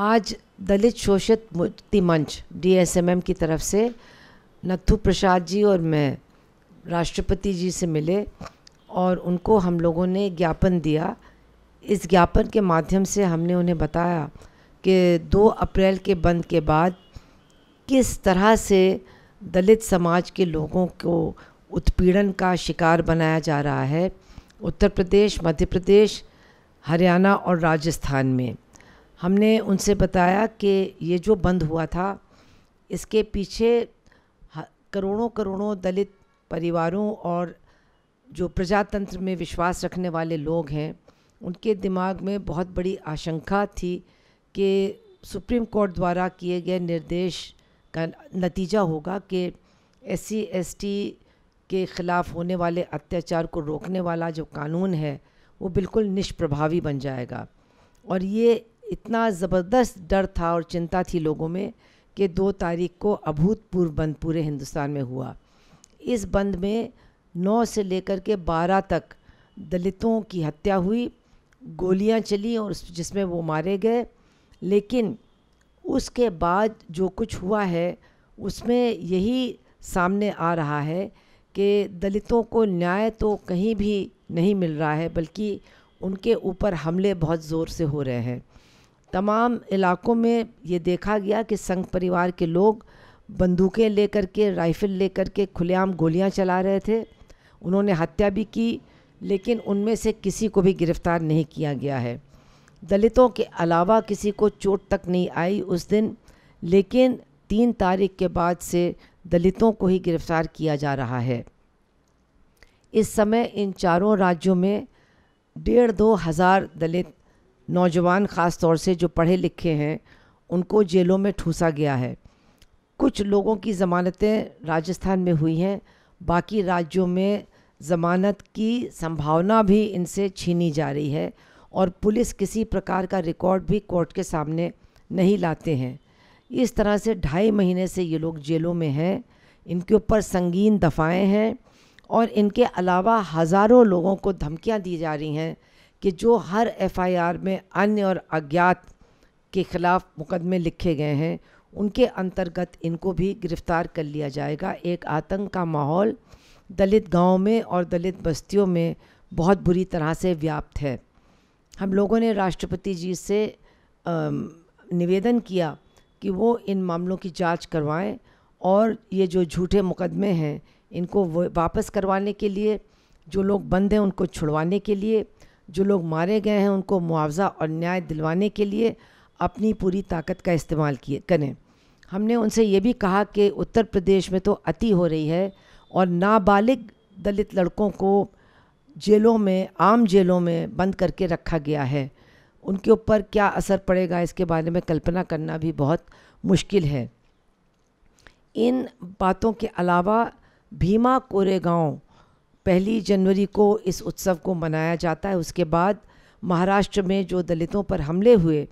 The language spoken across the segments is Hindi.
आज दलित शोषित मुक्ति मंच डीएसएमएम की तरफ से नथु प्रसाद जी और मैं राष्ट्रपति जी से मिले और उनको हम लोगों ने ज्ञापन दिया इस ज्ञापन के माध्यम से हमने उन्हें बताया कि 2 अप्रैल के बंद के बाद किस तरह से दलित समाज के लोगों को उत्पीड़न का शिकार बनाया जा रहा है उत्तर प्रदेश मध्य प्रदेश हरियाणा और राजस्थान में हमने उनसे बताया कि ये जो बंद हुआ था इसके पीछे करोड़ों करोड़ों दलित परिवारों और जो प्रजातंत्र में विश्वास रखने वाले लोग हैं उनके दिमाग में बहुत बड़ी आशंका थी कि सुप्रीम कोर्ट द्वारा किए गए निर्देश का नतीजा होगा कि एस सी के ख़िलाफ़ होने वाले अत्याचार को रोकने वाला जो कानून है वो बिल्कुल निष्प्रभावी बन जाएगा और ये इतना ज़बरदस्त डर था और चिंता थी लोगों में कि दो तारीख को अभूतपूर्व बंद पूरे हिंदुस्तान में हुआ इस बंद में नौ से लेकर के बारह तक दलितों की हत्या हुई गोलियां चली और जिसमें वो मारे गए लेकिन उसके बाद जो कुछ हुआ है उसमें यही सामने आ रहा है कि दलितों को न्याय तो कहीं भी नहीं मिल रहा है बल्कि उनके ऊपर हमले बहुत ज़ोर से हो रहे हैं तमाम इलाकों में ये देखा गया कि संघ परिवार के लोग बंदूकें लेकर के राइफ़ल लेकर के खुलेआम गोलियां चला रहे थे उन्होंने हत्या भी की लेकिन उनमें से किसी को भी गिरफ़्तार नहीं किया गया है दलितों के अलावा किसी को चोट तक नहीं आई उस दिन लेकिन तीन तारीख के बाद से दलितों को ही गिरफ़्तार किया जा रहा है इस समय इन चारों राज्यों में डेढ़ दो हज़ार दलित नौजवान ख़ास तौर से जो पढ़े लिखे हैं उनको जेलों में ठूसा गया है कुछ लोगों की ज़मानतें राजस्थान में हुई हैं बाकी राज्यों में ज़मानत की संभावना भी इनसे छीनी जा रही है और पुलिस किसी प्रकार का रिकॉर्ड भी कोर्ट के सामने नहीं लाते हैं इस तरह से ढाई महीने से ये लोग जेलों में हैं इनके ऊपर संगीन दफाएँ हैं और इनके अलावा हज़ारों लोगों को धमकियाँ दी जा रही हैं कि जो हर एफआईआर में अन्य और अज्ञात के खिलाफ मुकदमे लिखे गए हैं उनके अंतर्गत इनको भी गिरफ्तार कर लिया जाएगा एक आतंक का माहौल दलित गाँव में और दलित बस्तियों में बहुत बुरी तरह से व्याप्त है हम लोगों ने राष्ट्रपति जी से निवेदन किया कि वो इन मामलों की जांच करवाएं और ये जो झूठे मुकदमे हैं इनको वापस करवाने के लिए जो लोग बंद हैं उनको छुड़वाने के लिए जो लोग मारे गए हैं उनको मुआवजा और न्याय दिलवाने के लिए अपनी पूरी ताकत का इस्तेमाल किए करें हमने उनसे ये भी कहा कि उत्तर प्रदेश में तो अति हो रही है और नाबालिग दलित लड़कों को जेलों में आम जेलों में बंद करके रखा गया है उनके ऊपर क्या असर पड़ेगा इसके बारे में कल्पना करना भी बहुत मुश्किल है इन बातों के अलावा भीमा कोरेगांव पहली जनवरी को इस उत्सव को मनाया जाता है उसके बाद महाराष्ट्र में जो दलितों पर हमले हुए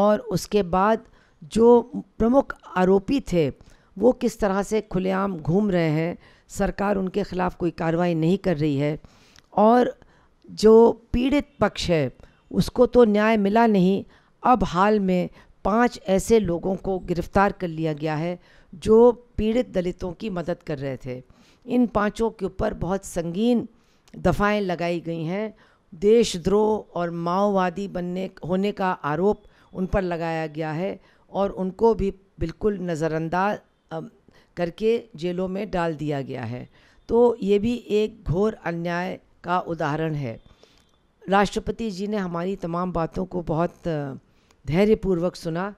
और उसके बाद जो प्रमुख आरोपी थे वो किस तरह से खुलेआम घूम रहे हैं सरकार उनके खिलाफ कोई कार्रवाई नहीं कर रही है और जो पीड़ित पक्ष है उसको तो न्याय मिला नहीं अब हाल में पांच ऐसे लोगों को गिरफ्तार कर लिया गया है जो पीड़ित दलितों की मदद कर रहे थे इन पांचों के ऊपर बहुत संगीन दफाएं लगाई गई हैं देशद्रोह और माओवादी बनने होने का आरोप उन पर लगाया गया है और उनको भी बिल्कुल नज़रअंदाज करके जेलों में डाल दिया गया है तो ये भी एक घोर अन्याय का उदाहरण है राष्ट्रपति जी ने हमारी तमाम बातों को बहुत धैर्यपूर्वक सुना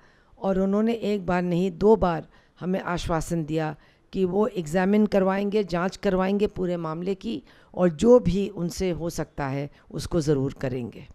और उन्होंने एक बार नहीं दो बार हमें आश्वासन दिया कि वो एग्ज़ामिन करवाएंगे जांच करवाएंगे पूरे मामले की और जो भी उनसे हो सकता है उसको ज़रूर करेंगे